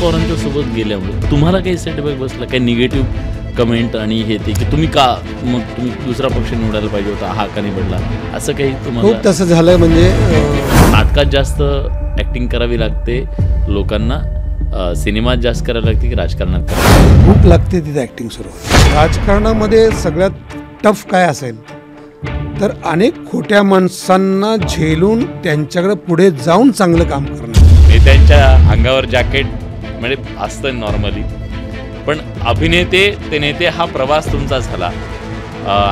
पवारांच्या सोबत गेल्यामुळे तुम्हाला काही सेटबॅक बसला काही निगेटिव्ह कमेंट आणि हे ते की तुम्ही का मग तुम्ही दुसरा पक्ष निवडायला पाहिजे होता हा का निवडला असं काही तुम्हाला खूप तसं झालं म्हणजे नाटकात जास्त ऍक्टिंग करावी लागते लोकांना सिनेमात जास्त करावी लागते की राजकारणात खूप लागते तिथे ऍक्टिंग सुरू राजकारणामध्ये सगळ्यात टफ काय असेल तर अनेक खोट्या माणसांना झेलून त्यांच्याकडे पुढे जाऊन चांगलं काम करणं त्यांच्या अंगावर जॅकेट म्हणजे असतं नॉर्मली पण अभिनेते ते नेते हा प्रवास तुमचा झाला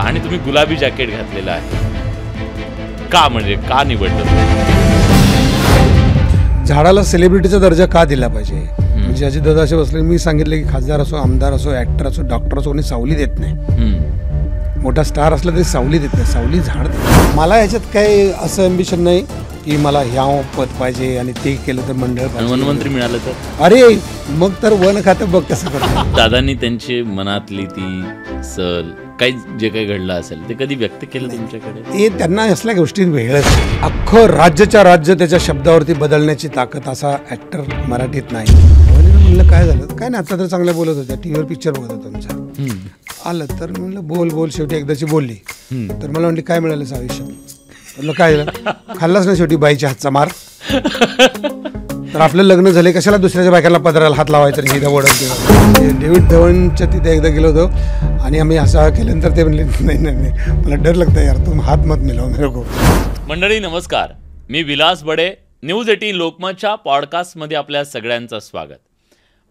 आणि तुम्ही गुलाबी जॅकेट घातलेलं आहे का म्हणजे का निवडलं झाडाला सेलिब्रिटीचा दर्जा का दिला पाहिजे म्हणजे अजित दादा असे बसले मी सांगितले की खासदार असो आमदार असो ऍक्टर असो डॉक्टर असो कोणी सावली देत नाही मोठा स्टार असला तरी सावली देत नाही सावली झाड मला ह्याच्यात काही असं अम्बिशन नाही की मला ह्या पद पाहिजे आणि ते केलं तर मंडळ वनमंत्री मिळालं तर अरे मग तर वन खातं बघ कसं करत दादांनी त्यांची मनातली ती सल काही जे काही घडलं असेल ते कधी व्यक्त केलं तुमच्याकडे ते त्यांना असल्या गोष्टी वेगळंच अख्खं राज्याच्या राज्य त्याच्या शब्दावरती बदलण्याची ताकद असा ऍक्टर मराठीत नाही म्हणलं काय झालं काय नाही आता तर चांगल्या बोलत होत्या टीव्हीवर पिक्चर बघत होतो तुमचा आलं तर म्हणलं बोल बोल शेवटी एकदाची बोलली तर मला म्हणली काय मिळालं आयुष्यात काय खाल्लाच नाही शेवटी बाईच्या हातचा मार तर आपलं लग्न झाले कशाला दुसऱ्याच्या बायकाला पदराला हात लावायचं नाही ओढत डेव्हिड धवनच्या तिथे एकदा गेलो होतो आणि आम्ही असं केल्यानंतर ते म्हणले नाही नाही नाही मला डर लागतं यार तुम हात मत मिळव नको मंडळी नमस्कार मी विलास बडे न्यूज एटीन लोकमतच्या पॉडकास्टमध्ये आपल्या सगळ्यांचं स्वागत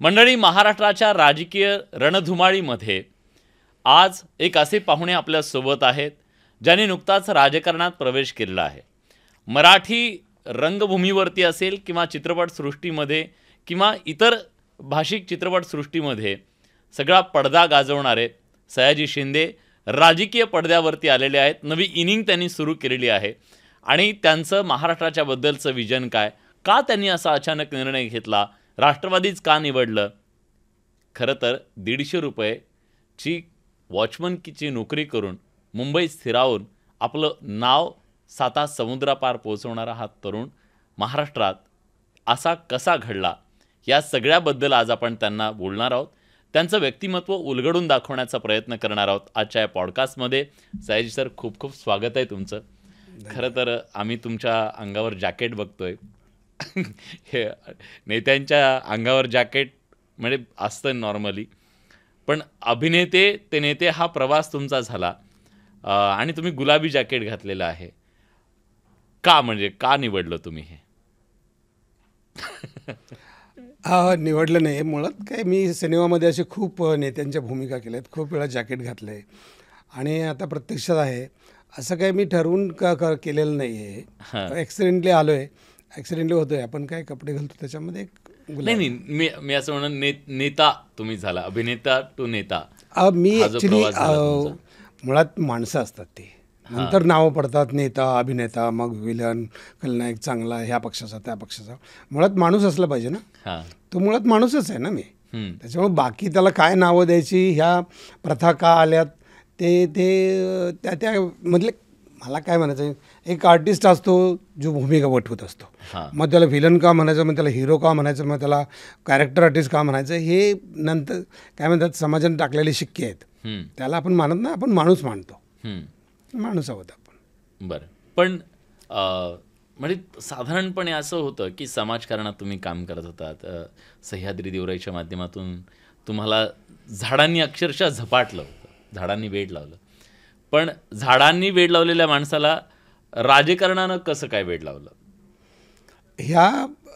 मंडळी महाराष्ट्राच्या राजकीय रणधुमाळीमध्ये आज एक असे पाहुणे आपल्यासोबत आहेत ज्यांनी नुकताच राजकारणात प्रवेश केलेला आहे मराठी रंगभूमीवरती असेल किंवा चित्रपटसृष्टीमध्ये किंवा इतर भाषिक चित्रपटसृष्टीमध्ये सगळा पडदा गाजवणारे सयाजी शिंदे राजकीय पडद्यावरती आलेले आहेत नवी इनिंग त्यांनी सुरू केलेली आहे आणि त्यांचं महाराष्ट्राच्याबद्दलचं विजन काय का त्यांनी असा अचानक निर्णय घेतला राष्ट्रवादीच का निवडलं खरं तर दीडशे रुपये ची वॉचमनकीची नोकरी करून मुंबईत स्थिरावून आपलं नाव साता समुद्रापार पोहोचवणारा हा तरुण महाराष्ट्रात असा कसा घडला या सगळ्याबद्दल आज आपण त्यांना बोलणार आहोत त्यांचं व्यक्तिमत्व उलगडून दाखवण्याचा प्रयत्न करणार आहोत आजच्या या पॉडकास्टमध्ये सयाजी सर खूप खूप स्वागत आहे तुमचं खरं तर आम्ही तुमच्या अंगावर जॅकेट बघतोय हे नेत्यांच्या अंगावर जॅकेट म्हणजे असतं नॉर्मली पण अभिनेते ते नेते हा प्रवास तुमचा झाला आणि तुम्ही गुलाबी जॅकेट घातलेलं आहे का म्हणजे का निवडलं तुम्ही हे निवडलं नाही मुळात काय मी सिनेमामध्ये असे खूप नेत्यांच्या भूमिका केल्या आहेत खूप वेळा जॅकेट घातलं आहे आणि आता प्रत्यक्षात आहे असं काही मी ठरवून का केलेलं नाही आहे ॲक्सिडेंटली आलो आहे ॲक्सिडेंटली होतोय आपण काय कपडे घालतो त्याच्यामध्ये नाही नाही मी मी असं म्हणून नेता तुम्ही झाला अभिनेता टू नेता मी ॲक्च्युली मुळात माणसं असतात ते नंतर नावं पडतात नेता अभिनेता मग विलन खलनायक चांगला ह्या पक्षाचा त्या पक्षाचा मुळात माणूस असला पाहिजे ना तो मुळात माणूसच आहे ना मी त्याच्यामुळे बाकी त्याला काय नावं द्यायची ह्या प्रथा का आल्यात ते ते त्या त्यामधले मला काय म्हणायचं एक आर्टिस्ट असतो जो भूमिका वठवत असतो मग त्याला व्हिलन का म्हणायचं मग त्याला हिरो का म्हणायचं मग त्याला कॅरेक्टर आर्टिस्ट का म्हणायचं हे नंतर काय म्हणतात समाजाने टाकलेले शिक्के आहेत त्याला आपण मानत नाही आपण माणूस मानतो माणूस आहोत आपण बरं पण म्हणजे साधारणपणे असं होतं की समाजकारणात तुम्ही काम करत होता सह्याद्री देवराईच्या माध्यमातून तुम्हाला झाडांनी अक्षरशः झपाटलं होतं झाडांनी वेड लावलं पण झाडांनी वेड लावलेल्या माणसाला राजकारणानं कसं काय वेड लावलं ह्या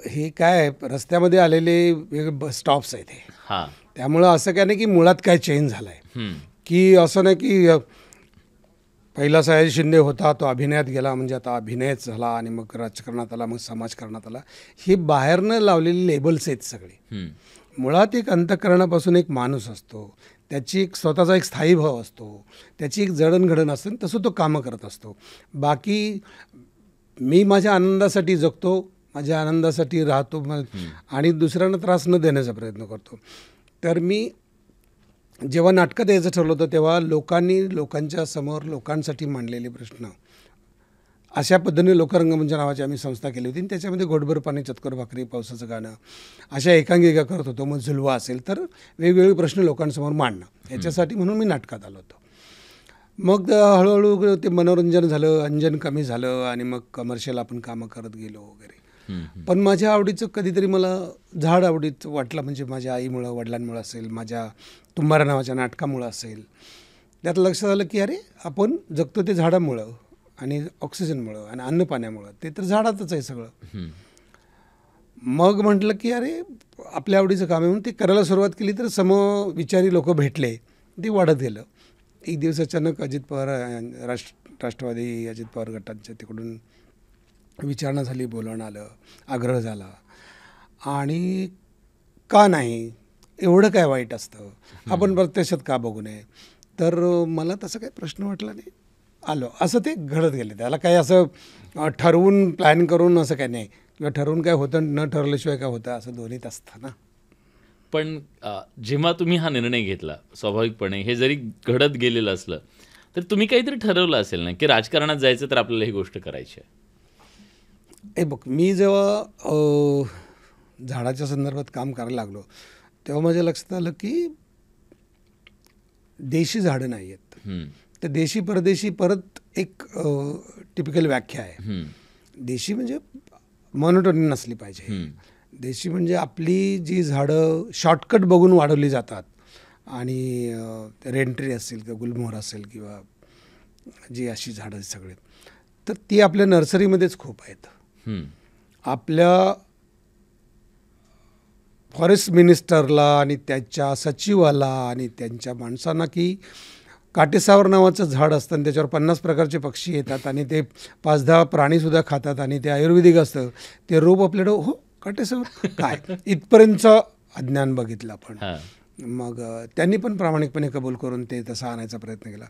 हे काय रस्त्यामध्ये आलेले वेगळे बस स्टॉप्स आहेत हे हां त्यामुळं असं काय नाही की मुळात काय चेंज झालं आहे की असं नाही की पहिला सयाजी शिंदे होता तो अभिनयात गेला म्हणजे आता अभिनयच झाला आणि मग राजकारणात आला मग समाजकारणात आला ही बाहेरनं लावलेली लेबल्स आहेत सगळे मुळात एक अंतकरणापासून एक माणूस असतो त्याची एक स्वतःचा एक स्थायी भाव असतो त्याची एक जडणघडण असते तसं तो कामं करत असतो बाकी मी माझ्या आनंदासाठी जगतो माझ्या आनंदासाठी राहतो आणि दुसऱ्यांना त्रास न देण्याचा प्रयत्न करतो तर मी जेव्हा नाटकं द्यायचं ठरलं होतं तेव्हा लोकांनी लोकांच्या समोर लोकांसाठी मांडलेले प्रश्न अशा पद्धतीने लोकरंग म्हणजे नावाची आम्ही संस्था केली होती आणि त्याच्यामध्ये घोटभर पाणी चतकोर भाकरी पावसाचं गाणं अशा एकांगिका करत होतो मग झुलवा असेल तर वेगवेगळे प्रश्न लोकांसमोर मांडणं याच्यासाठी म्हणून मी नाटकात आलो होतो मग हळूहळू ते मनोरंजन झालं अंजन कमी झालं आणि मग कमर्शियल आपण कामं करत गेलो वगैरे पण माझ्या आवडीचं कधीतरी मला झाड आवडीचं वाटलं म्हणजे माझ्या आईमुळं वडिलांमुळं असेल माझ्या तुम्बारा नावाच्या नाटकामुळं असेल त्यात लक्षात आलं की अरे आपण जगतो ते झाडामुळं आणि ऑक्सिजनमुळं आणि अन्न पाण्यामुळं ते तर झाडातच आहे सगळं मग म्हटलं की अरे आपल्या आवडीचं काम आहे म्हणून ते करायला सुरुवात केली तर समविचारी लोक भेटले ते वाढत गेलं एक दिवस अचानक अजित पवार राष्ट्र राष्ट्रवादी अजित पवार गटांच्या तिकडून विचारणा झाली बोलवणं आलं आग्रह झाला आणि का नाही एवढं काय वाईट असतं आपण प्रत्यक्षात का बघू नये तर मला तसा काही प्रश्न वाटला नाही आलो असं ते घडत गेले त्याला काही असं ठरवून प्लॅन करून असं काही नाही किंवा ठरवून काय होतं न ठरल्याशिवाय काय होतं असं दोन्हीत असतं ना पण जेव्हा तुम्ही हा निर्णय घेतला स्वाभाविकपणे हे जरी घडत गेलेलं असलं तर तुम्ही काहीतरी ठरवलं असेल ना की राजकारणात जायचं तर आपल्याला ही गोष्ट करायची आहे बघ मी जेव्हा झाडाच्या संदर्भात काम करायला लागलो तेव्हा माझ्या लक्षात आलं की देशी झाडं नाही आहेत तर देशी परदेशी परत एक टिपिकल व्याख्या आहे देशी म्हणजे मॉनिटरिंग नसली पाहिजे देशी म्हणजे आपली जी झाडं शॉर्टकट बघून वाढवली जातात आणि रेंट्री असेल किंवा गुलमोहर असेल किंवा जी अशी झाडं सगळे तर ती आपल्या नर्सरीमध्येच खूप आहेत आपल्या फॉरेस्ट मिनिस्टरला आणि त्याच्या सचिवाला आणि त्यांच्या माणसांना की काटेसावर नावाचं झाड असतं आणि त्याच्यावर पन्नास प्रकारचे पक्षी येतात आणि ते पाच दहा प्राणीसुद्धा खातात आणि ते आयुर्वेदिक असतं ते रोप आपल्याकडं हो काटेसावर काय इथपर्यंत अज्ञान बघितलं आपण मग त्यांनी पण प्रामाणिकपणे कबूल करून ते तसा आणायचा प्रयत्न केला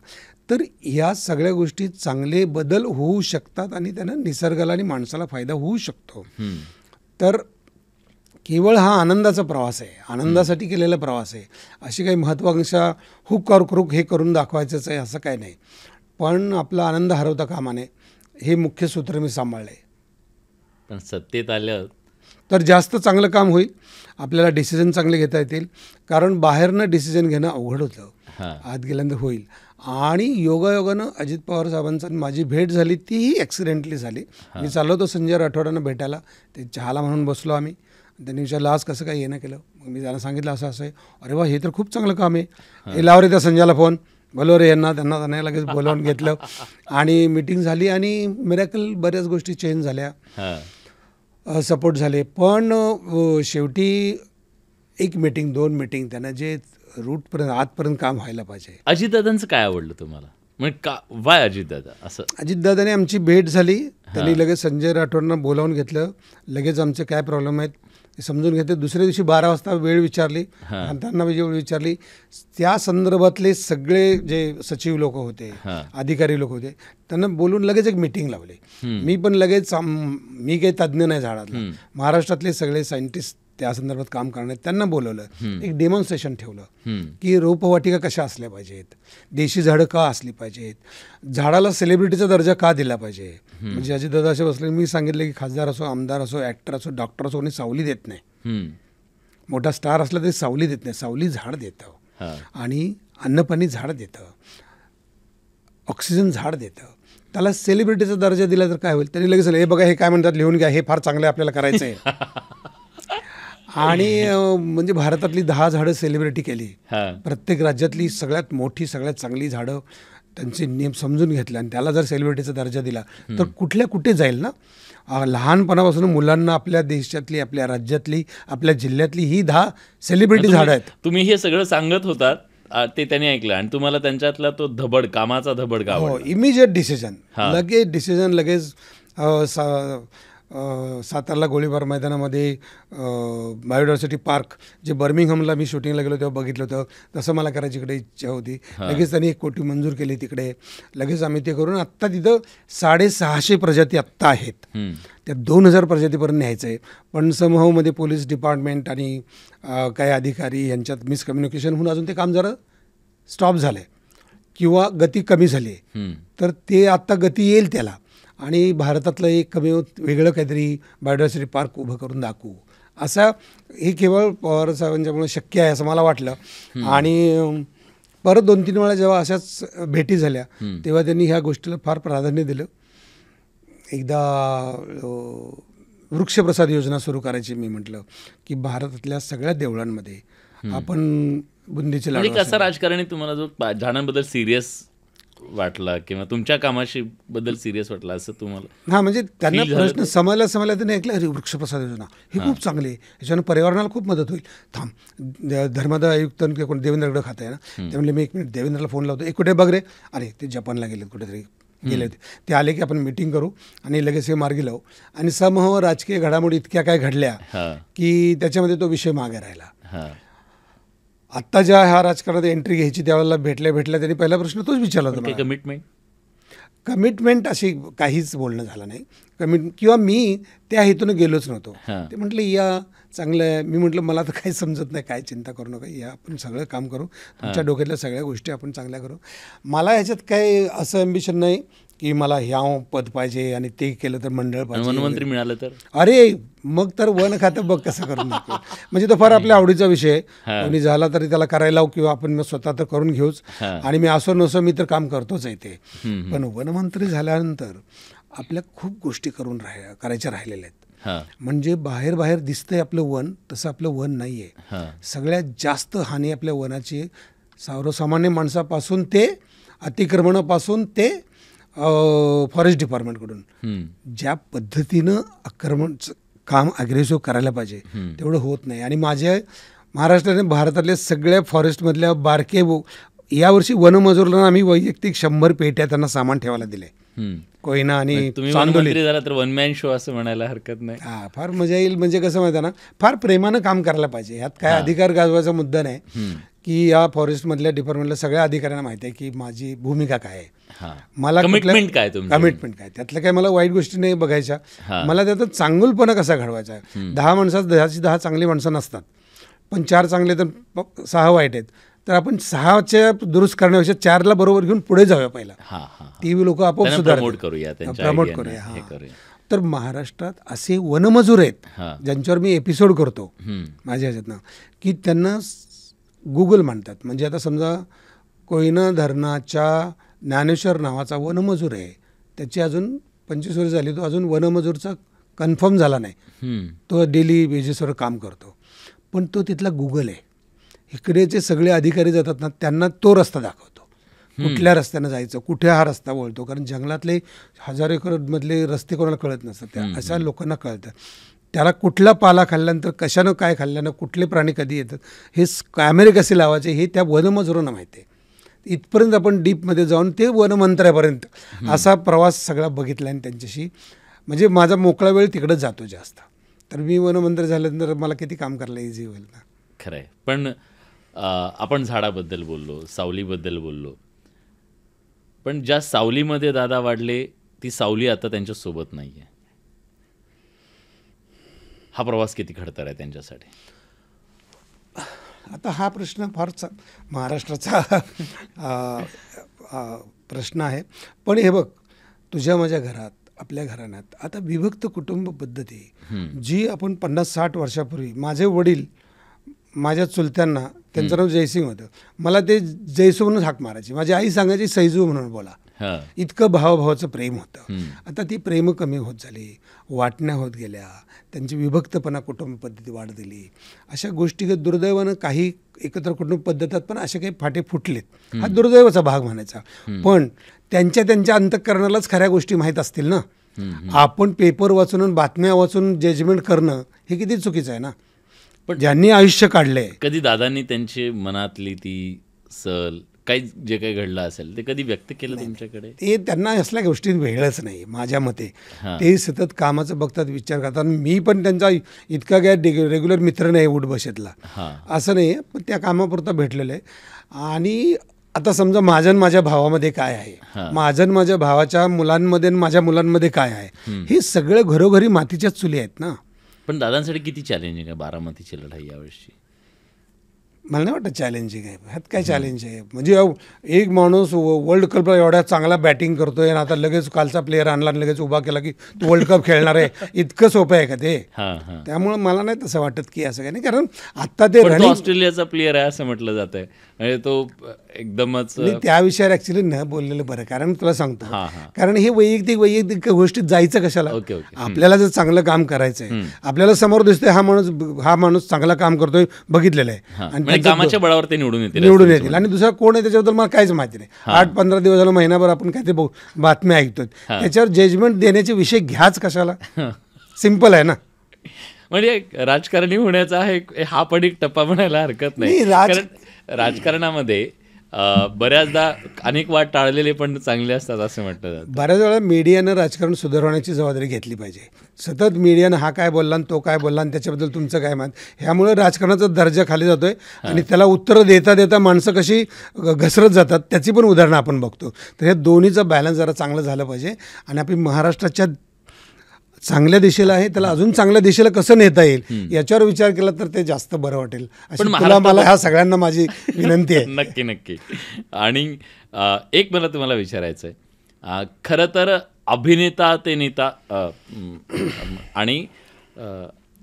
तर ह्या सगळ्या गोष्टी चांगले बदल होऊ शकतात आणि त्यांना निसर्गाला आणि माणसाला फायदा होऊ शकतो तर केवळ हा आनंदाचा प्रवास आहे आनंदासाठी केलेला प्रवास आहे अशी काही महत्वाकांक्षा हुक कर हे करून दाखवायचंच आहे असं काही नाही पण आपला आनंद हरवता कामाने हे मुख्य सूत्र मी सांभाळलं आहे पण सत्तेत आलं तर जास्त चांगलं काम होईल आपल्याला डिसिजन चांगले घेता येतील कारण बाहेरनं डिसिजन घेणं अवघड होतं आत गेल्यानंतर होईल आणि योगायोगानं अजित पवार साहेबांचा माझी भेट झाली तीही ॲक्सिडेंटली झाली मी चालवतो संजय राठोडांना भेटायला ते चहाला म्हणून बसलो आम्ही त्यांनी विचारलं आज कसं काय येणं केलं मग मी त्यांना सांगितलं असं असं आहे अरे वा हे तर खूप चांगलं काम आहे हे लाव त्या संजयला फोन बोलव रे यांना त्यांना त्यांना लगेच बोलावून घेतलं आणि मिटिंग झाली आणि मिरॅकल बऱ्याच गोष्टी चेंज झाल्या सपोर्ट झाले पण शेवटी एक मिटिंग दोन मिटिंग त्यांना जे रूटपर्यंत आतपर्यंत काम व्हायला पाहिजे अजितदादांचं काय आवडलं तुम्हाला म्हणजे का वाय अजितदादा असं अजितदादाने आमची भेट झाली त्यांनी लगेच संजय राठोडनं बोलावून घेतलं लगेच आमचे काय प्रॉब्लेम आहेत समजून घेते दुसऱ्या दिवशी बारा वाजता वेळ विचारली आणि त्यांना वेळ विचारली त्या संदर्भातले सगळे जे सचिव लोक होते अधिकारी लोक होते त्यांना बोलून लगेच एक मिटिंग लावली मी पण लगेच मी काही तज्ज्ञ नाही झाडातला महाराष्ट्रातले सगळे सायंटिस्ट त्या संदर्भात काम करणार त्यांना बोलवलं एक डेमॉन्स्ट्रेशन ठेवलं की रोपवाटिका कशा असल्या पाहिजेत देशी झाडं का असली पाहिजेत झाडाला सेलिब्रिटीचा दर्जा का दिला पाहिजे म्हणजे दादा असे बसले मी सांगितलं की खासदार असो आमदार असो ऍक्टर असो डॉक्टर असो कोणी सावली देत नाही मोठा स्टार असला तरी सावली देत नाही सावली झाड देतं आणि अन्नपाणी झाड देतं ऑक्सिजन झाड देतं त्याला सेलिब्रिटीचा दर्जा दिला तर काय होईल त्यांनी लगेच हे बघा हे काय म्हणतात लिहून घ्या हे फार चांगलं आपल्याला करायचं आहे आणि म्हणजे भारतातली दहा झाडं सेलिब्रिटी केली प्रत्येक राज्यातली सगळ्यात मोठी सगळ्यात चांगली झाडं त्यांचे नियम समजून घेतले आणि त्याला जर सेलिब्रिटीचा दर्जा दिला तर कुठल्या कुठे जाईल ना लहानपणापासून मुलांना आपल्या देशातली आपल्या राज्यातली आपल्या जिल्ह्यातली ही दहा सेलिब्रिटी झाडं आहेत तुम्ही हे सगळं सांगत होता ते त्यांनी ऐकलं आणि तुम्हाला त्यांच्यातला तो धबड कामाचा धबड का हो इमिजिएट डिसिजन लगेच डिसिजन लगेच सातारला गोळीबार मैदानामध्ये बायोडायव्हर्सिटी पार्क जे बर्मिंगहमला मी शूटिंगला गेलो तेव्हा बघितलं होतं तसं मला करायची इकडे इच्छा होती लगेच त्यांनी एक कोटी मंजूर केली तिकडे लगेच आम्ही ते करून आत्ता तिथं साडेसहाशे प्रजाती आत्ता आहेत त्या दोन हजार प्रजातीपर्यंत न्यायचं आहे पण समूहामध्ये पोलीस डिपार्टमेंट आणि काही अधिकारी यांच्यात मिसकम्युनिकेशन होऊन अजून ते काम जरा स्टॉप झालं आहे किंवा गती कमी झाली आहे तर ते आत्ता गती येईल त्याला आणि भारतातलं एक कमी वेगळं काहीतरी बायोडायव्हर्सिटी पार्क उभं करून दाखवू असं हे केवळ पवार साहेबांच्यामुळे शक्य आहे असं मला वाटलं आणि परत दोन तीन वेळा जेव्हा अशाच भेटी झाल्या तेव्हा त्यांनी ह्या गोष्टीला फार प्राधान्य दिलं एकदा वृक्षप्रसाद योजना सुरू करायची मी म्हटलं की भारतातल्या सगळ्या देवळांमध्ये आपण बुंदीचे म्हणजे लाडू कसा राजकारणी तुम्हाला जो झाडांबद्दल सिरियस वाटला किंवा तुमच्या कामाशी बद्दल सिरियस वाटला असं तुम्हाला हा म्हणजे त्यांना प्रश्न समजला समजला त्यांनी ऐकलं अरे वृक्षप्रसाद योजना हे खूप चांगली आहे याच्यानं पर्यावरणाला खूप मदत होईल थांब धर्मदा आयुक्त कोण देवेंद्रकडे गड आहे ना ते मी एक मिनिट देवेंद्रला फोन लावतो एक कुठे बघ रे अरे ते जपानला गेले कुठेतरी गेले होते ते आले की आपण मीटिंग करू आणि लगेच हे मार्गी लावू आणि समूह राजकीय घडामोडी इतक्या काय घडल्या की त्याच्यामध्ये तो विषय मागे राहिला आत्ता ज्या ह्या राजकारणात एंट्री घ्यायची त्यावेळेला भेटल्या भेटल्या त्यांनी पहिला प्रश्न तोच विचारला होता कमिटमेंट कमिटमेंट अशी काहीच बोलणं झालं नाही कमिट किंवा मी त्या हेतून गेलोच नव्हतो ते म्हटलं या चांगलं आहे मी म्हटलं मला तर काही समजत नाही काय चिंता करू नका या आपण सगळं काम करू तुमच्या डोक्यातल्या सगळ्या गोष्टी आपण चांगल्या करू मला ह्याच्यात काही असं अम्बिशन नाही की मला ह्या पद पाहिजे आणि ते केलं तर मंडळ पाहिजे वनमंत्री मिळालं तर अरे मग तर वन खातं बघ कसं करून म्हणजे तो फार आपल्या आवडीचा विषय कोणी झाला तरी त्याला करायला लावू किंवा आपण स्वतः तर करून घेऊच आणि मी असो नसो मी तर काम करतोच आहे ते पण वनमंत्री झाल्यानंतर आपल्या खूप गोष्टी करून राह करायच्या राहिलेल्या आहेत म्हणजे बाहेर बाहेर दिसतंय आपलं वन तसं आपलं वन नाहीये सगळ्यात जास्त हानी आपल्या वनाची सर्वसामान्य माणसापासून ते अतिक्रमणापासून ते फॉरेस्ट डिपार्टमेंटकडून ज्या पद्धतीनं आक्रमण काम अग्रेसिव्ह करायला पाहिजे तेवढं होत नाही आणि माझ्या महाराष्ट्राने भारतातल्या सगळ्या फॉरेस्टमधल्या बारके यावर्षी वनमजुरांना आम्ही वैयक्तिक शंभर पेट्या त्यांना सामान ठेवायला दिले कोयना आणि म्हणजे तुम्ही झाला तर वन शो असं म्हणायला हरकत नाही हा फार मजा येईल म्हणजे कसं माहिती ना फार प्रेमानं काम करायला पाहिजे ह्यात काय अधिकार गाजवायचा मुद्दा नाही की या फॉरेस्टमधल्या डिपार्टमेंटला सगळ्या अधिकाऱ्यांना माहिती आहे की माझी भूमिका काय आहे मला कमिटमेंट काय कमिटमेंट काय त्यातल्या काय मला वाईट गोष्टी नाही बघायच्या मला त्यात चांगुलपणा कसा घडवायचा आहे दहा माणसात दहाची दहा चांगली माणसं नसतात पण चार चांगले तर सहा वाईट आहेत तर आपण सहाच्या दुरुस्त करण्यापेक्षा चारला बरोबर घेऊन पुढे जाऊया पहिला ती व्ही लोक आपोआप सुद्धा प्रमोट करूया प्रमोट करूया तर महाराष्ट्रात असे वनमजूर आहेत ज्यांच्यावर मी एपिसोड करतो माझ्या ह्याच्यातनं की त्यांना गुगल म्हणतात म्हणजे आता समजा कोयना धरणाच्या ज्ञानेश्वर नावाचा वनमजूर आहे त्याची अजून पंचवीस वर्ष झाली तो अजून वनमजूरचा कन्फर्म झाला नाही तो डेली बेसिसवर काम करतो पण तो तिथला गुगल आहे इकडे जे सगळे अधिकारी जातात ना त्यांना तो रस्ता दाखवतो कुठल्या रस्त्यानं जायचं कुठे हा रस्ता वळतो कारण जंगलातले हजार एकरमधले रस्ते कोणाला कळत नसतात त्या अशा लोकांना कळतं त्याला कुठला पाला खाल्ल्यानंतर कशानं काय खाल्ल्यानं कुठले प्राणी कधी येतात हे कॅमेरे कसे लावायचे हे त्या वनमजुरांना माहिती आहे इथपर्यंत आपण डीपमध्ये जाऊन ते वनमंत्र्यापर्यंत असा प्रवास सगळा बघितला आणि त्यांच्याशी म्हणजे माझा मोकळा वेळ तिकडं जातो जास्त तर मी वनमंत्र झाल्यानंतर मला किती काम करायला इझी होईल ना खरं आहे पण आपण झाडाबद्दल बोललो सावलीबद्दल बोललो पण ज्या सावलीमध्ये दादा वाढले ती सावली आता त्यांच्यासोबत नाही आहे हा प्रवास किती खडतर आहे त्यांच्यासाठी आता हा प्रश्न फार चा महाराष्ट्राचा प्रश्न आहे पण हे बघ तुझ्या माझ्या घरात आपल्या घराण्यात आता विभक्त कुटुंब पद्धती जी आपण पन्नास साठ वर्षापूर्वी माझे वडील माझ्या चुलत्यांना त्यांचं नाव जयसिंग होतं मला ते जयसू म्हणून हाक मारायची माझी आई सांगायची सैजू म्हणून बोला इतकं भावाभावाचं प्रेम होतं आता ती प्रेम कमी होत झाली वाटण्या होत गेल्या त्यांची विभक्तपणा कुटुंब पद्धती वाढ दिली अशा गोष्टी दुर्दैवानं काही एकत्र कुटुंब पद्धतात पण असे काही फाटे फुटलेत हा दुर्दैवाचा भाग म्हणायचा पण त्यांच्या त्यांच्या अंतकरणालाच खऱ्या गोष्टी माहीत असतील ना आपण पेपर वाचून बातम्या वाचून जजमेंट करणं हे किती चुकीचं आहे ना पण ज्यांनी आयुष्य काढले कधी दादांनी त्यांची मनातली ती सल काही जे काही घडलं असेल ते कधी व्यक्त केलं तुमच्याकडे ते त्यांना असल्या गोष्टी वेगळंच नाही माझ्या मते ते सतत कामाचं बघतात विचार करतात मी पण त्यांचा इतका काय रेग्युलर मित्र नाही उठ असं नाही पण त्या कामापुरता भेटलेलं आहे आणि आता समजा माझ्या माझ्या भावामध्ये काय आहे माझ्या माझ्या भावाच्या मुलांमध्ये माझ्या मुलांमध्ये काय आहे हे सगळे घरोघरी मातीच्याच चुली आहेत ना पण दादांसाठी किती चॅलेंजिंग आहे बारामतीची लढाई यावर्षी मला नाही वाटत चॅलेंजिंग आहे ह्यात काय चॅलेंज आहे म्हणजे एक माणूस वर्ल्ड कपला एवढा चांगला बॅटिंग करतोय आणि आता लगेच कालचा प्लेअर आणला आणि लगेच उभा केला की तू वर्ल्ड कप खेळणार आहे इतकं सोपं आहे का ते त्यामुळे मला नाही तसं वाटत की असं काही नाही कारण आता ते ऑस्ट्रेलियाचा प्लेअर आहे असं म्हटलं जात आहे म्हणजे तो एकदमच त्या विषयावर ऍक्च्युली न बोललेलं बरं कारण तुला सांगतो कारण हे वैयक्तिक वैयक्तिक गोष्टीत जायचं कशाला आपल्याला जर चांगलं काम करायचंय आपल्याला समोर दिसतंय हा माणूस हा माणूस चांगला काम करतोय बघितलेलं आहे आणि म्हणजे कामाच्या बळावर ते निवडून येतील निवडून येतील आणि दुसरा कोण आहे त्याच्याबद्दल मला काहीच माहिती नाही आठ पंधरा दिवस झाला महिनाभर आपण काहीतरी बातम्या ऐकतोय त्याच्यावर जजमेंट देण्याचे विषय घ्याच कशाला सिम्पल आहे ना म्हणजे राजकारणी होण्याचा हा हा पण एक टप्पा म्हणायला हरकत नाही राजकारणामध्ये बऱ्याचदा अनेक वाट टाळलेले पण चांगले असतात असं म्हटलं जातं बऱ्याच वेळा मीडियानं राजकारण सुधारवण्याची जबाबदारी घेतली पाहिजे सतत मीडियानं हा काय बोलला आणि तो काय बोलला आणि त्याच्याबद्दल तुमचं काय मत ह्यामुळे राजकारणाचा दर्जा खाली जातोय आणि त्याला उत्तरं देता देता माणसं कशी घसरत जातात त्याची पण उदाहरणं आपण बघतो तर हे दोन्हीचं बॅलन्स जरा चांगलं झालं पाहिजे आणि आपली महाराष्ट्राच्या चांगल्या दिशेला आहे त्याला अजून चांगल्या दिशेला कसं नेता येईल याच्यावर विचार केला तर ते जास्त बरं वाटेल मला मला ह्या सगळ्यांना माझी विनंती आहे नक्की नक्की आणि एक मला तुम्हाला विचारायचं आहे खरं तर अभिनेता ते नेता आणि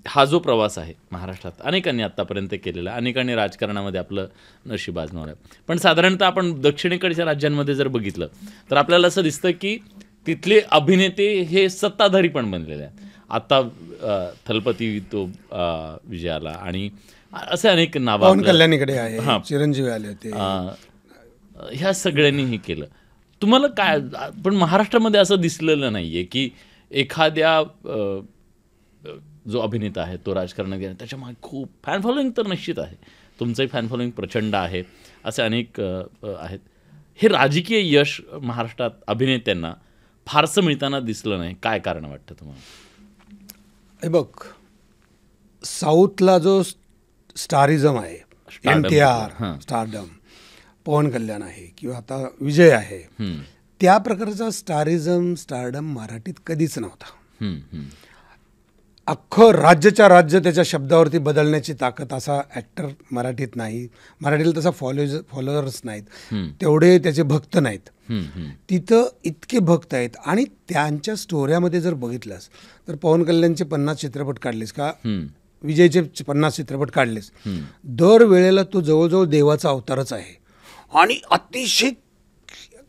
हा जो प्रवास आहे महाराष्ट्रात अनेकांनी आत्तापर्यंत केलेला अनेकांनी राजकारणामध्ये आपलं नशीब बाजणार आहे पण साधारणतः आपण दक्षिणेकडच्या राज्यांमध्ये जर बघितलं तर आपल्याला असं दिसतं की तिथले अभिनेते हे सत्ताधारी पण बनलेले आहेत आता थलपती तो विजयाला आणि असे अनेक नावा कल्याणीकडे आहे हां चिरंजीवी आले होते ह्या सगळ्यांनी हे केलं तुम्हाला काय पण महाराष्ट्रामध्ये असं दिसलेलं नाही आहे की एखाद्या जो अभिनेता आहे तो राजकारणात गेला त्याच्यामागे खूप फॅन फॉलोईंग तर निश्चित आहे तुमचंही फॅन फॉलोईंग प्रचंड आहे असे अनेक आहेत हे राजकीय यश महाराष्ट्रात अभिनेत्यांना फारसं मिळताना दिसलं नाही काय कारण वाटतं तुम्हाला हे बघ साऊथला जो स्टारिझम आहे N T R stardom Pawan Kalyan आहे किंवा आता विजय आहे त्या प्रकारचा स्टारिझम स्टारडम मराठीत कधीच नव्हता अख्खं राज्याच्या राज्य त्याच्या शब्दावरती बदलण्याची ताकद असा ॲक्टर मराठीत नाही मराठीला तसा फॉलो फॉलोअर्स नाहीत तेवढे त्याचे भक्त नाहीत तिथं इतके भक्त आहेत आणि त्यांच्या स्टोऱ्यामध्ये जर बघितलंस तर पवन कल्याणचे पन्नास चित्रपट काढलेस का विजयचे पन्नास चित्रपट काढलेस दर वेळेला तो जवळजवळ देवाचा अवतारच आहे आणि अतिशय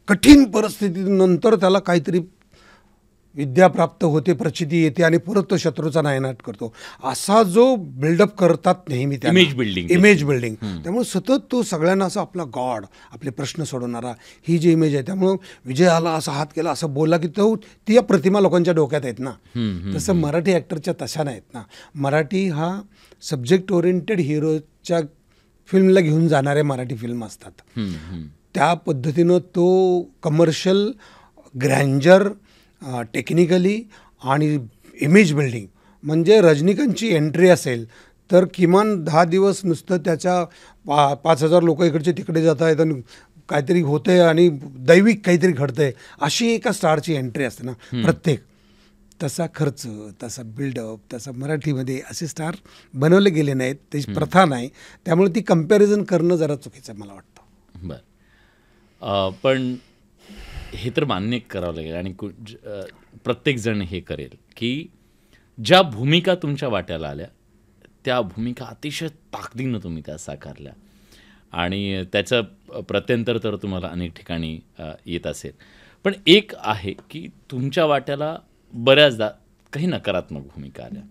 कठीण परिस्थितीनंतर त्याला काहीतरी विद्या प्राप्त होते प्रचिती येते आणि परत तो शत्रूचा नायनाट करतो असा जो बिल्डअप करतात नेहमी इमेज बिल्डिंग इमेज बिल्डिंग त्यामुळे सतत तो सगळ्यांना असा आपला गॉड आपले प्रश्न सोडवणारा ही जी इमेज आहे त्यामुळं विजय आला असा हात केला असं बोलला की तो ती प्रतिमा लोकांच्या डोक्यात आहेत ना तसं मराठी ॲक्टरच्या तशा नाहीत ना मराठी हा सब्जेक्ट ओरिएंटेड हिरोच्या फिल्मला घेऊन जाणाऱ्या मराठी फिल्म असतात त्या पद्धतीनं तो कमर्शियल ग्रँजर टेक्निकली आणि इमेज बिल्डिंग म्हणजे रजनीकांतची एंट्री असेल तर किमान दहा दिवस नुसतं त्याच्या पा पाच हजार लोक इकडचे तिकडे जात आहेत आणि काहीतरी होते आणि दैविक काहीतरी आहे अशी एका स्टारची एंट्री असते ना प्रत्येक तसा खर्च तसा बिल्डअप तसा मराठीमध्ये असे स्टार बनवले गेले नाहीत त्याची प्रथा नाही त्यामुळे ती कम्पॅरिझन करणं जरा चुकीचं मला वाटतं बरं पण हे तर मान्य करावं लागेल आणि प्रत्येकजण हे करेल की ज्या भूमिका तुमच्या वाट्याला आल्या त्या भूमिका अतिशय ताकदीनं तुम्ही त्या साकारल्या आणि त्याचं प्रत्यंतर तर तुम्हाला अनेक ठिकाणी येत असेल पण एक आहे की तुमच्या वाट्याला बऱ्याचदा काही नकारात्मक भूमिका आल्या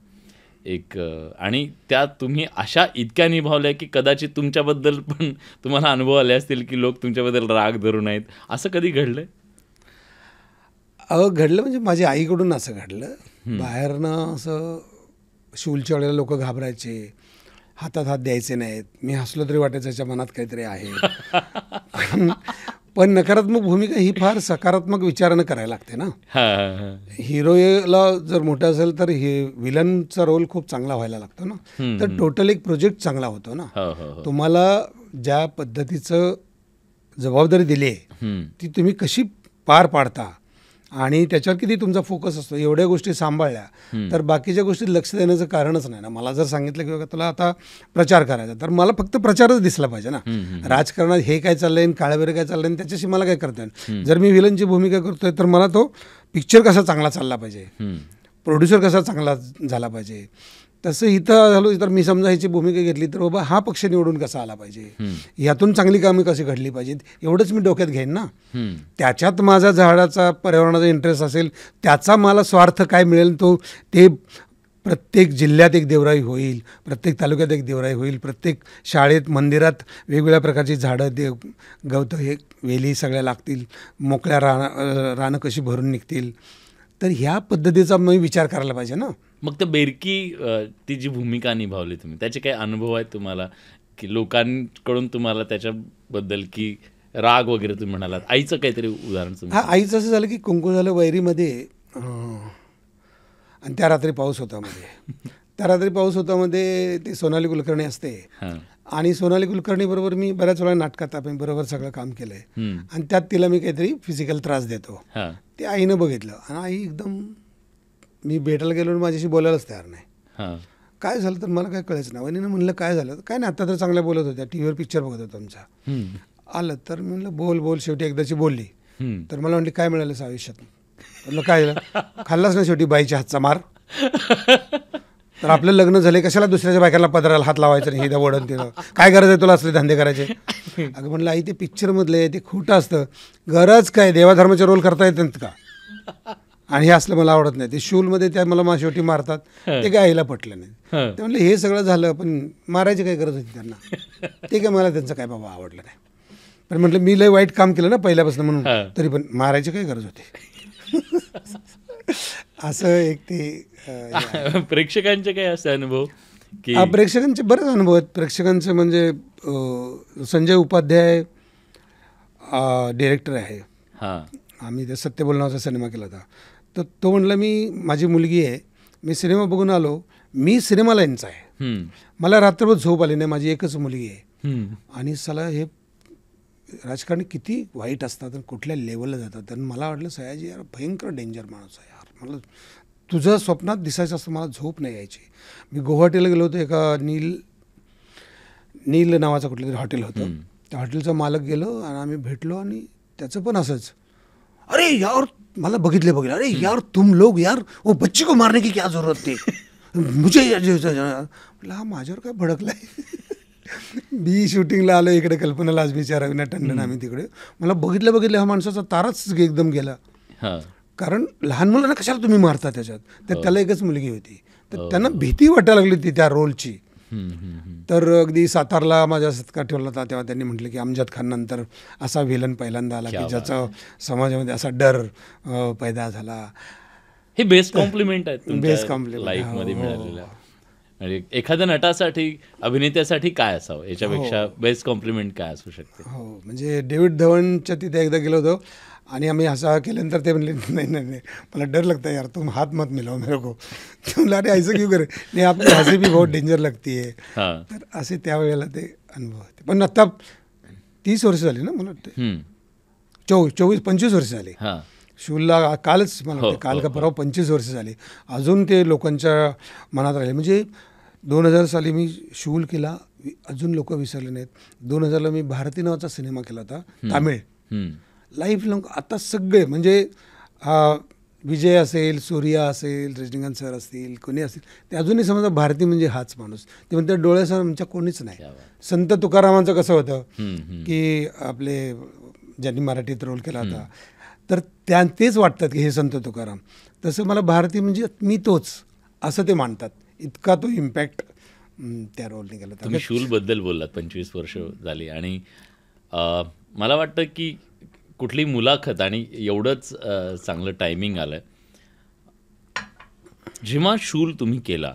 एक आणि त्या तुम्ही अशा इतक्या निभावल्या की कदाचित तुमच्याबद्दल पण तुम्हाला अनुभव आले असतील की लोक तुमच्याबद्दल राग धरून आहेत असं कधी घडलं आहे अगं घडलं म्हणजे माझ्या आईकडून असं घडलं बाहेरनं असं शूलच्या वेळेला लोक घाबरायचे हातात हात द्यायचे नाहीत मी हसलो तरी वाटायचं त्याच्या मनात काहीतरी आहे पण नकारात्मक भूमिका ही फार सकारात्मक विचारानं करायला लागते ना हिरोला जर मोठं असेल तर हे विलनचा रोल खूप चांगला व्हायला लागतो ना तर टोटल एक प्रोजेक्ट चांगला होतो ना हो, हो, हो. तुम्हाला ज्या पद्धतीचं जबाबदारी दिली आहे ती तुम्ही कशी पार पाडता आणि त्याच्यावर किती तुमचा फोकस असतो एवढ्या गोष्टी सांभाळल्या तर बाकीच्या गोष्टी लक्ष देण्याचं कारणच नाही ना मला जर सांगितलं की तुला आता प्रचार करायचा तर मला फक्त प्रचारच दिसला पाहिजे ना राजकारणात हे काय चाललंय काळावेर काय चाललंय त्याच्याशी मला काय करता जर मी विलनची भूमिका करतोय तर मला तो पिक्चर कसा चांगला चालला पाहिजे प्रोड्युसर कसा चांगला झाला पाहिजे तसं इथं झालो तर मी समजा ह्याची भूमिका घेतली तर बाबा हा पक्ष निवडून कसा आला पाहिजे यातून चांगली कामे कशी घडली पाहिजेत एवढंच मी डोक्यात घेईन ना त्याच्यात माझा झाडाचा पर्यावरणाचा इंटरेस्ट असेल त्याचा मला स्वार्थ काय मिळेल तो ते प्रत्येक जिल्ह्यात एक देवराई होईल प्रत्येक तालुक्यात एक देवराई होईल प्रत्येक शाळेत मंदिरात वेगवेगळ्या प्रकारची झाडं देव गवत हे वेली सगळ्या लागतील मोकळ्या रान रानं कशी भरून निघतील तर ह्या पद्धतीचा मी विचार करायला पाहिजे ना मग त्या बेरकी ती जी भूमिका निभावली तुम्ही त्याचे काही अनुभव आहेत तुम्हाला की लोकांकडून तुम्हाला त्याच्याबद्दल की राग वगैरे तुम्ही म्हणालात आईचं काहीतरी उदाहरण हा आईचं असं झालं की कुंकू झालं वैरीमध्ये आणि त्या रात्री पाऊस होता मध्ये त्या रात्री पाऊस होता मध्ये ती सोनाली कुलकर्णी असते आणि सोनाली कुलकर्णी बरोबर मी बऱ्याच वेळा नाटकात आपण बरोबर सगळं काम केलंय आणि त्यात तिला मी काहीतरी फिजिकल त्रास देतो ते आईनं बघितलं आणि आई एकदम मी भेटायला गेलो माझ्याशी बोलायलाच तयार नाही काय झालं तर मला काय कळायचं ना वहिनीनं म्हणलं काय झालं काय नाही आता तर चांगल्या बोलत होत्या टीव्हीवर पिक्चर बघत होतो तुमचा आलं तर मी म्हणलं बोल बोल शेवटी एकदाची बोलली तर मला म्हटली काय मिळालं आयुष्यात म्हणलं काय खाल्लाच ना शेवटी बाईच्या हातचा मार तर आपलं लग्न झाले कशाला दुसऱ्याच्या बायकाला पदराला हात लावायचं नाही हे वडन तिथं काय गरज आहे तुला असले धंदे करायचे अगं म्हणलं आई ते आहे ते खोटं असतं गरज काय देवाधर्माचे रोल करता येतात का आणि हे असलं मला आवडत नाही ते शूलमध्ये त्या मला शेवटी मारतात ते काय आईला पटलं नाही ते म्हणलं हे सगळं झालं पण मारायची काय गरज होती त्यांना ते काय मला त्यांचं काय बाबा आवडलं नाही पण म्हटलं मी लय वाईट काम केलं ना पहिल्यापासून म्हणून तरी पण मारायची काय गरज होती असं एक ते प्रेक्षकांचे काय असे अनुभव प्रेक्षकांचे बरेच अनुभव आहेत प्रेक्षकांचे म्हणजे संजय उपाध्याय डिरेक्टर आहे आम्ही ते सत्य बोलण्याचा सिनेमा केला होता तर तो म्हणला मी माझी मुलगी आहे मी सिनेमा बघून आलो मी सिनेमा लाईनचा आहे मला रात्रभर झोप आली नाही माझी एकच मुलगी आहे आणि सला हे राजकारण किती वाईट असतात आणि कुठल्या लेवलला जातात आणि मला वाटलं सयाजी यार भयंकर डेंजर माणूस आहे यार मला तुझं स्वप्नात दिसायचं असतं मला झोप नाही यायची मी गुवाहाटीला गेलो होतो एका नील नील नावाचं कुठलं तरी हॉटेल होतं त्या हॉटेलचा मालक गेलो आणि आम्ही भेटलो आणि त्याचं पण असंच अरे यावर मला बघितले बघितले अरे यार तुम लोग यार ओ बच्चे को मारने की क्या जरूरत थी मुझे हा माझ्यावर काय भडकलाय बी शूटिंगला आलो इकडे कल्पना लाजमीच्या रविनाथ टंडन आम्ही तिकडे मला बघितलं बघितलं हा माणसाचा ताराच एकदम गेला कारण लहान मुलांना कशाला तुम्ही मारता त्याच्यात तर हो. त्याला एकच मुलगी होती तर हो. त्यांना भीती वाटायला लागली ती त्या रोलची तर अगदी सातारला माझ्या सत्कार ठेवला होता तेव्हा त्यांनी म्हटलं की अमजद खान नंतर असा विलन पहिल्यांदा आला की ज्याचा समाजामध्ये असा डर पैदा झाला हे बेस्ट कॉम्प्लिमेंट आहे बेस्ट कॉम्प्लिमेंट एखाद्या नटासाठी अभिनेत्यासाठी काय असावं याच्यापेक्षा बेस्ट हो. कॉम्प्लिमेंट काय असू शकते हो म्हणजे डेव्हिड धवनच्या तिथे एकदा गेलो होतो आणि आम्ही असं केल्यानंतर ते म्हणले नाही नाही नाही मला डर लागतं यार तुम हात मत मिलाव मेरे को तुम्हाला अरे ऐसं क्यों करे हो? नाही आपली हसी भी बहुत डेंजर लागते है तर असे त्यावेळेला ते अनुभव होते पण आत्ता तीस वर्ष झाली ना मला वाटते चोवीस चोवीस पंचवीस वर्ष झाली शूलला कालच मला हो, वाटते काल हो, का परवा पंचवीस वर्ष झाली अजून ते लोकांच्या मनात राहिले म्हणजे दोन हजार साली मी शूल केला अजून लोक विसरले नाहीत दोन हजारला मी भारती नावाचा सिनेमा केला होता तामिळ लाईफ लॉंग आता सगळे म्हणजे विजय असेल सूर्या असेल रजनीकांत सर असतील कोणी असतील ते अजूनही समजा भारती म्हणजे हाच माणूस ते म्हणतात डोळ्यासमोर आमच्या कोणीच नाही संत तुकारामांचं कसं होतं की आपले ज्यांनी मराठीत रोल केला होता तर त्या तेच वाटतात की हे संत तुकाराम तसं मला भारती म्हणजे मी तोच असं ते मानतात इतका तो इम्पॅक्ट त्या रोलने केला तुम्ही शूलबद्दल बोललात पंचवीस वर्ष झाली आणि मला वाटतं की कुठली मुलाखत आणि एवढंच चांगलं टायमिंग आलं जेव्हा शूल तुम्ही केला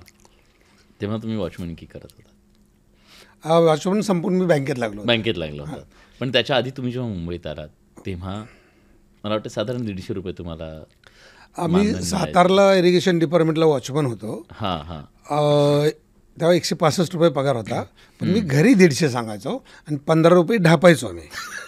तेव्हा तुम्ही वॉचमन की करत होता वॉचमन संपूर्ण मी बँकेत लागलो बँकेत लागलो होता पण त्याच्या आधी तुम्ही जेव्हा मुंबईत आलात तेव्हा मला वाटतं साधारण दीडशे रुपये तुम्हाला आम्ही सातारला इरिगेशन डिपार्टमेंटला वॉचमन होतो हां हां तेव्हा एकशे पासष्ट रुपये पगार होता पण मी घरी दीडशे सांगायचो आणि पंधरा रुपये ढापायचो आम्ही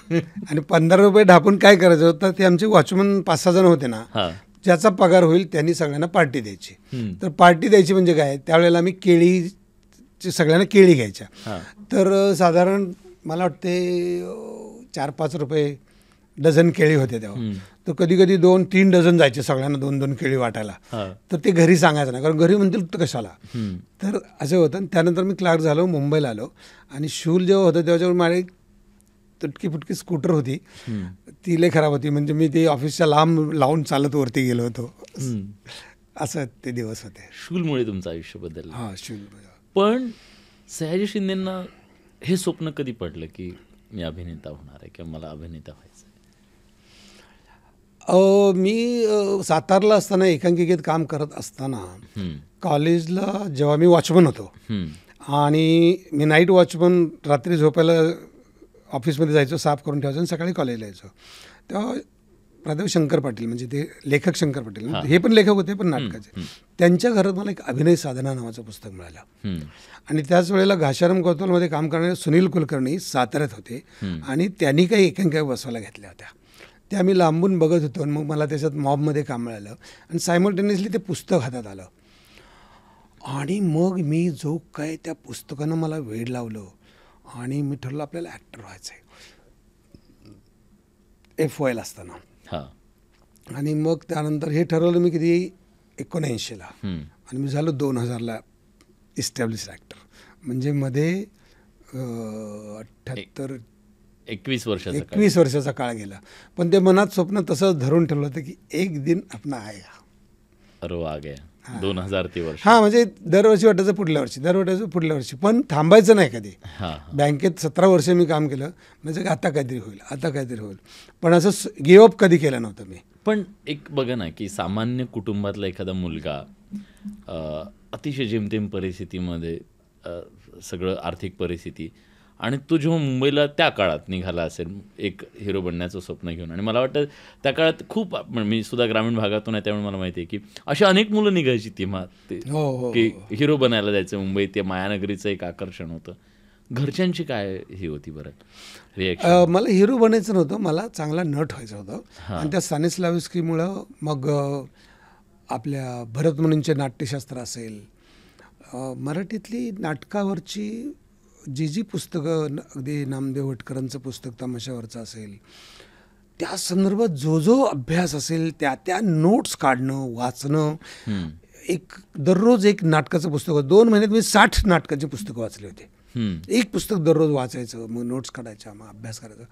आणि पंधरा रुपये ढापून काय करायचं होतं ते आमचे वॉचमन पाच सहा जण होते ना ज्याचा पगार होईल त्यांनी सगळ्यांना पार्टी द्यायची तर पार्टी द्यायची म्हणजे काय त्यावेळेला आम्ही केळी सगळ्यांना केळी घ्यायच्या तर साधारण मला वाटते चार पाच रुपये डझन केळी होते तेव्हा तर कधी कधी दोन तीन डझन जायचे सगळ्यांना दोन दोन केळी वाटायला तर ते घरी सांगायचं नाही कारण घरी म्हणतील तर कशाला तर असं होतं त्यानंतर मी क्लार्क झालो मुंबईला आलो आणि शूल जेव्हा होतं तेव्हा माझे तुटकी फुटकी स्कूटर होती ती लई खराब होती म्हणजे मी ते ऑफिसच्या लांब लावून चालत वरती गेलो होतो असं ते दिवस होते शूलमुळे तुमचं आयुष्य बदल हां शूल पण सयाजी शिंदेना हे स्वप्न कधी पडलं की मी अभिनेता होणार आहे किंवा मला अभिनेता व्हायचं मी सातारला असताना एकांकिकेत काम करत असताना कॉलेजला जेव्हा मी वॉचमन होतो आणि मी नाईट वॉचमन रात्री झोपायला ऑफिसमध्ये जायचो साफ करून ठेवायचो आणि सकाळी कॉलेजला यायचो तेव्हा प्रदेव शंकर पाटील म्हणजे ते लेखक शंकर पाटील हे पण लेखक होते पण नाटकाचे त्यांच्या घरात मला एक अभिनय साधना नावाचं पुस्तक मिळालं आणि त्याच वेळेला घाशाराम कौतलमध्ये काम करणारे सुनील कुलकर्णी साताऱ्यात होते आणि त्यांनी काही एकांका बसवायला घेतल्या होत्या त्या मी लांबून बघत होतो आणि मग मला त्याच्यात मॉबमध्ये काम मिळालं आणि सायमल्टेनियसली ते पुस्तक हातात आलं आणि मग मी जो काय त्या पुस्तकानं मला वेळ लावलं आणि मी ठरलं आपल्याला ऍक्टर व्हायचं आहे एफ वायला असताना आणि मग त्यानंतर हे ठरवलं मी किती एकोणऐंशीला आणि मी झालो दोन हजारला इस्टॅब्लिश ॲक्टर म्हणजे मध्ये अठ्ठ्याहत्तर एकवीस वर्ष एकवीस वर्षाचा काळ गेला पण ते मनात स्वप्न तसंच धरून ठेवलं होतं की एक दिन आपण आया अरे आ गया दोन हजार ते वर्ष हां म्हणजे दरवर्षी वाटायचं पुढल्या वर्षी दरवर्षी पुढल्या वर्षी पण थांबायचं नाही कधी बँकेत सतरा वर्ष मी काम केलं म्हणजे आता काहीतरी होईल आता काहीतरी होईल पण असं अप कधी केलं नव्हतं मी पण एक बघा ना की सामान्य कुटुंबातला एखादा मुलगा अतिशय जेमतेम परिस्थितीमध्ये सगळं आर्थिक परिस्थिती आणि तो जेव्हा मुंबईला त्या काळात निघाला असेल एक हिरो बनण्याचं स्वप्न घेऊन आणि मला वाटतं त्या काळात खूप म्हणजे मी सुद्धा ग्रामीण भागातून आहे त्यामुळे मला माहिती आहे की अशी अनेक मुलं निघायची ती मग ते हो, हो, की हो. हिरो बनायला जायचं मुंबई ते मायानगरीचं एक आकर्षण होतं घरच्यांची काय ही होती बरं मला हिरो बनायचं नव्हतं मला चांगला नट व्हायचं होतं आणि त्या सानेस्लाविस्कीमुळं मग आपल्या भरत मुनींचे नाट्यशास्त्र असेल मराठीतली नाटकावरची जी जी पुस्तकं अगदी नामदेव वटकरांचं पुस्तक तमाशावरचं असेल त्या संदर्भात जो जो अभ्यास असेल त्या त्या नोट्स काढणं वाचणं एक दररोज एक नाटकाचं पुस्तक दोन महिन्यात मी साठ नाटकाचे पुस्तकं वाचले होते एक पुस्तक दररोज वाचायचं मग नोट्स काढायच्या मग अभ्यास करायचा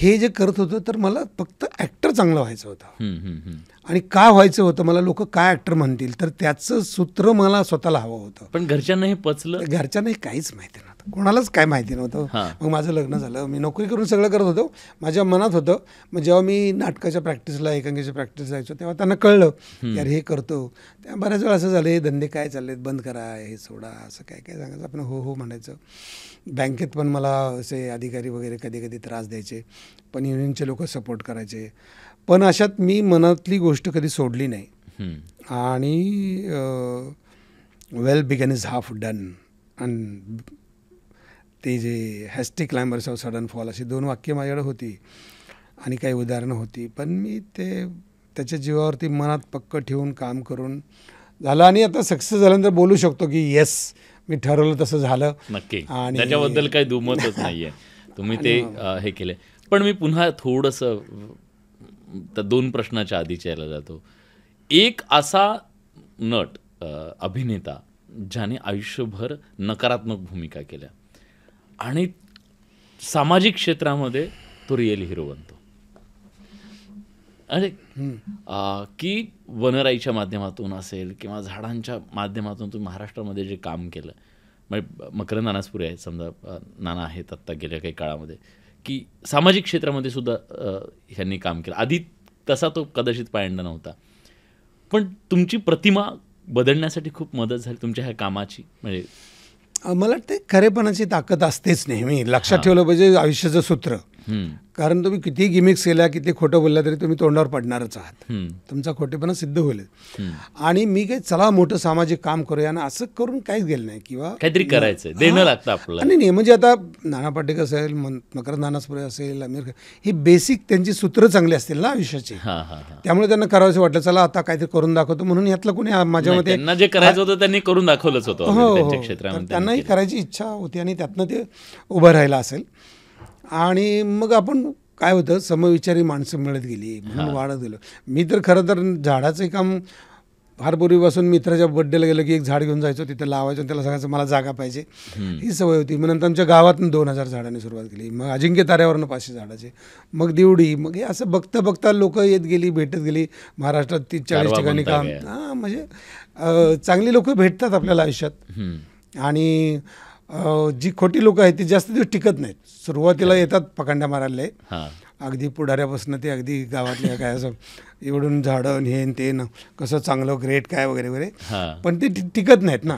हे जे करत होतं तर मला फक्त ॲक्टर चांगला व्हायचं होतं आणि का व्हायचं होतं मला लोक काय ऍक्टर म्हणतील तर त्याचं सूत्र मला स्वतःला हवं होतं पण घरच्यांना हे पचलं घरच्यांना काहीच माहिती नाही कोणालाच काय माहिती नव्हतं मग माझं लग्न झालं मी नोकरी करून सगळं करत होतो माझ्या मनात होतं मग जेव्हा मी नाटकाच्या प्रॅक्टिसला एकांकीच्या प्रॅक्टिस जायचो तेव्हा त्यांना कळलं यार हे करतो त्या बऱ्याच वेळा असं झालं हे धंदे काय चाललेत बंद करा हे सोडा असं काय काय सांगायचं आपण हो हो म्हणायचं बँकेत पण मला असे अधिकारी वगैरे कधी कधी त्रास द्यायचे पण युनियनचे लोक सपोर्ट करायचे पण अशात मी मनातली गोष्ट कधी सोडली नाही आणि well begun is half done and ते जे hasty climbers of sudden fall अशी दोन वाक्य माझ्याकडे होती आणि काही उदाहरणं होती पण मी ते त्याच्या जीवावरती मनात पक्क ठेवून काम करून झालं आणि आता सक्सेस झाल्यानंतर बोलू शकतो की येस मी ठरवलं तसं झालं नक्की आणि त्याच्याबद्दल काही दुमतच नाहीये तुम्ही ते हे केले पण मी पुन्हा थोडंसं दोन प्रश्नाच्या आधी यायला जातो एक असा नट अभिनेता ज्याने आयुष्यभर नकारात्मक भूमिका केल्या आणि सामाजिक क्षेत्रामध्ये तो रिअल हिरो बनतो अरे की वनराईच्या माध्यमातून असेल किंवा झाडांच्या माध्यमातून तुम्ही महाराष्ट्रामध्ये जे काम केलं म्हणजे मकरंद नानासपुरे आहेत समजा नाना आहेत आत्ता गेल्या काही काळामध्ये की सामाजिक क्षेत्रामध्ये सुद्धा ह्यांनी काम केलं आधी तसा तो कदाचित पायंडा नव्हता पण तुमची प्रतिमा बदलण्यासाठी खूप मदत झाली तुमच्या ह्या कामाची म्हणजे मला वाटतं खरेपणाची ताकद असतेच नेहमी लक्षात ठेवलं पाहिजे आयुष्याचं सूत्र कारण तुम्ही किती गिमिक्स केल्या किती खोटं बोलल्या तरी तुम्ही तोंडावर पडणारच आहात तुमचा खोटेपणा सिद्ध होईल आणि मी काही चला मोठं सामाजिक काम करूया असं करून काहीच गेलं नाही किंवा काहीतरी करायचं देणं लागतं आपलं नाही नाही म्हणजे आता नाना पाटेक असेल मकर नानासपुरे असेल अमीर हे बेसिक त्यांची सूत्र चांगली असतील ना आयुष्याची त्यामुळे त्यांना करावंसं वाटलं चला आता काहीतरी करून दाखवतो म्हणून यातलं कोणी माझ्या मते जे करायचं होतं त्यांनी करून दाखवलंच होतं हो, हो, हो. त्यांनाही करायची इच्छा होती आणि त्यातनं ते उभं राहिलं असेल आणि मग आपण काय होतं समविचारी माणसं मिळत गेली म्हणून वाढत गेलो मी तर खरं तर झाडाचं काम फार पूर्वीपासून मित्राच्या बड्डेला गेलं की एक झाड घेऊन जायचो तिथे लावायचो त्याला सांगायचं मला जागा पाहिजे ही सवय होती मग नंतर आमच्या गावातून दोन हजार झाडांनी सुरुवात केली मग अजिंक्य ताऱ्यावरनं पाचशे झाडाचे मग देवडी मग हे असं बघता बघता लोक येत गेली भेटत गेली महाराष्ट्रात तीस चाळीस ठिकाणी काम हां म्हणजे चांगली लोक भेटतात आपल्याला आयुष्यात आणि जी खोटी लोक आहेत ती जास्त दिवस टिकत नाहीत सुरुवातीला येतात पकांड्या मारायला अगदी पुढाऱ्यापासून ते अगदी गावातल्या काय असं एवढून झाडं हे ते ना कसं चांगलं ग्रेट काय वगैरे वगैरे पण ते टिकत नाहीत ना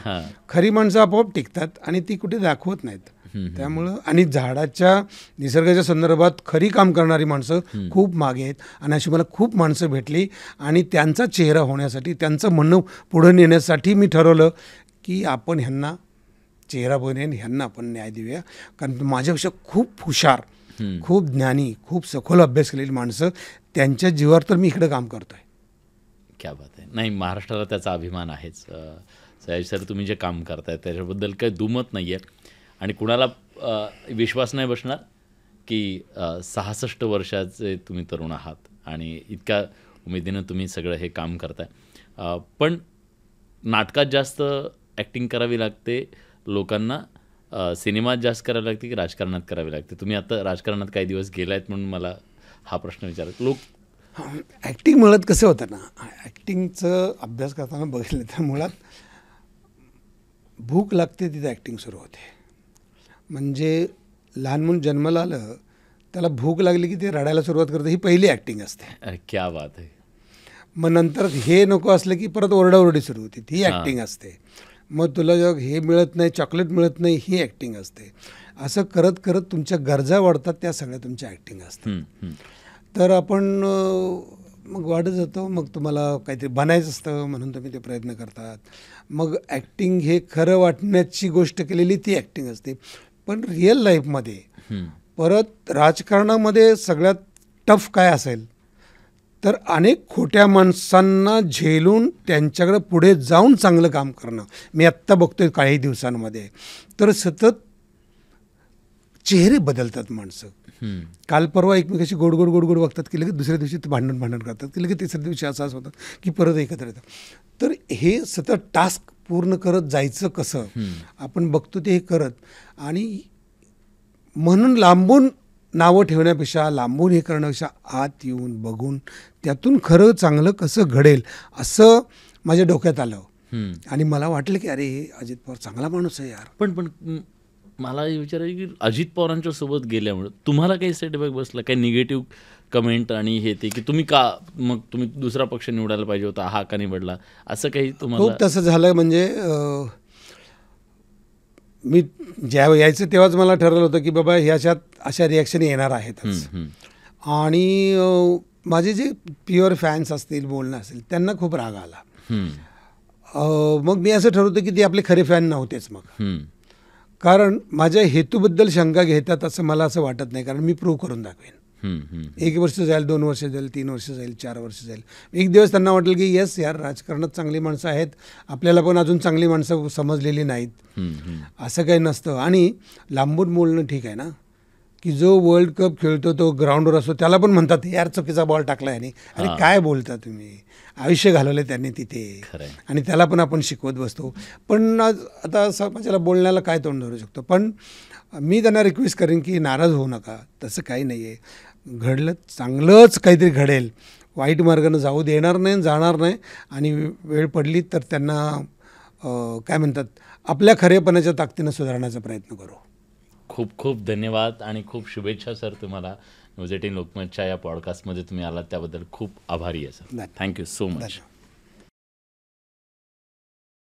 खरी माणसं आपोआप टिकतात आणि ती कुठे दाखवत नाहीत त्यामुळं आणि झाडाच्या निसर्गाच्या संदर्भात खरी काम करणारी माणसं खूप मागे आहेत आणि अशी मला खूप माणसं भेटली आणि त्यांचा चेहरा होण्यासाठी त्यांचं म्हणणं पुढे नेण्यासाठी मी ठरवलं की आपण ह्यांना चेहरा बनेन ह्यांना आपण न्याय देऊया कारण माझ्यापेक्षा खूप हुशार खूप ज्ञानी खूप सखोल अभ्यास केलेली माणसं त्यांच्या जीवावर तर मी इकडं काम करतोय क्या बात आहे नाही महाराष्ट्राला त्याचा अभिमान आहेच सर तुम्ही जे काम करताय त्याच्याबद्दल काही दुमत नाही आहे आणि कुणाला विश्वास नाही बसणार की सहासष्ट वर्षाचे तुम्ही तरुण आहात आणि इतक्या उमेदीनं तुम्ही सगळं हे काम करताय पण नाटकात जास्त ॲक्टिंग करावी लागते लोकांना सिनेमात जास्त करावी लागते की राजकारणात करावी लागते तुम्ही आता राजकारणात काही दिवस गेलायत म्हणून मला हा प्रश्न विचार लोक ॲक्टिंग मुळात कसं होतं ना ॲक्टिंगचं अभ्यास करताना बघितलं तर मुळात भूक लागते तिथे ॲक्टिंग सुरू होते म्हणजे लहान मुलं जन्माला आलं त्याला भूक लागली की ते रडायला सुरुवात करते ही पहिली ॲक्टिंग असते क्या बात आहे मग नंतर हे नको असलं की परत ओरडाओरडी सुरू होती ती ॲक्टिंग असते मग तुला जग हे मिळत नाही चॉकलेट मिळत नाही ही ॲक्टिंग असते असं करत करत तुमच्या गरजा वाढतात त्या सगळ्या तुमच्या ॲक्टिंग असतात तर आपण मग वाढत जातो मग तुम्हाला काहीतरी बनायचं असतं म्हणून तुम्ही ते प्रयत्न करतात मग ॲक्टिंग हे खरं वाटण्याची गोष्ट केलेली ती ॲक्टिंग असते पण रिअल लाईफमध्ये परत राजकारणामध्ये सगळ्यात टफ काय असेल तर अनेक खोट्या माणसांना झेलून त्यांच्याकडे पुढे जाऊन चांगलं काम करणं मी आत्ता बघतोय काही दिवसांमध्ये तर सतत चेहरे बदलतात माणसं काल परवा एकमेकाशी गोड गोड गोड गोड वागतात की लगेच दुसऱ्या दिवशी भांडण भांडण करतात की लगेच तिसऱ्या दिवशी असं असं होतं की परत एकत्र येतात तर हे सतत टास्क पूर्ण करत जायचं कसं आपण बघतो ते हे करत आणि म्हणून लांबून नावं ठेवण्यापेक्षा लांबून हे करण्यापेक्षा आत येऊन बघून त्यातून खरं चांगलं कसं घडेल असं माझ्या डोक्यात आलं आणि मला वाटलं की अरे अजित पवार चांगला माणूस आहे यार पण पण मला हे विचारायचं की अजित पवारांच्या सोबत गेल्यामुळे तुम्हाला काही सेटबॅक बसला काही निगेटिव्ह कमेंट आणि हे ते की तुम्ही का मग तुम्ही दुसरा पक्ष निवडायला पाहिजे होता हा का निवडला असं काही हो, तुम्हाला तसं झालं म्हणजे मी ज्या यायचं तेव्हाच मला ठरवलं होतं की बाबा ह्याच्यात अशा रिॲक्शन येणार आहेतच आणि माझे जे प्युअर फॅन्स असतील बोलणं असेल त्यांना खूप राग आला मग मी असं ठरवतो की ते आपले खरे फॅन नव्हतेच मग कारण माझ्या हेतूबद्दल शंका घेतात असं मला असं वाटत नाही कारण मी प्रूव्ह करून दाखवेन एक वर्ष जाईल दोन वर्ष जाईल तीन वर्ष जाईल चार वर्ष जाईल एक दिवस त्यांना वाटलं की यस यार राजकारणात चांगली माणसं आहेत आपल्याला पण अजून चांगली माणसं समजलेली नाहीत असं काही नसतं आणि लांबून बोलणं ठीक आहे ना की जो वर्ल्ड कप खेळतो तो ग्राउंडवर असतो त्याला पण म्हणतात यार चुकीचा बॉल टाकला आहे अरे काय बोलता तुम्ही आयुष्य घालवलं त्यांनी तिथे आणि त्याला पण आपण शिकवत बसतो पण आता समाजाला बोलण्याला काय तोंड धरू शकतो पण मी त्यांना रिक्वेस्ट करेन की नाराज होऊ नका तसं काही नाहीये घडलं चांगलंच काहीतरी घडेल वाईट मार्गानं जाऊ देणार नाही जाणार नाही आणि वेळ पडली तर त्यांना काय म्हणतात आपल्या खरेपणाच्या ताकदीनं सुधारण्याचा प्रयत्न करू खूप खूप धन्यवाद आणि खूप शुभेच्छा सर तुम्हाला न्यूज एटीन लोकमतच्या या पॉडकास्टमध्ये तुम्ही आलात त्याबद्दल खूप आभारी आहे सर थँक्यू सो मच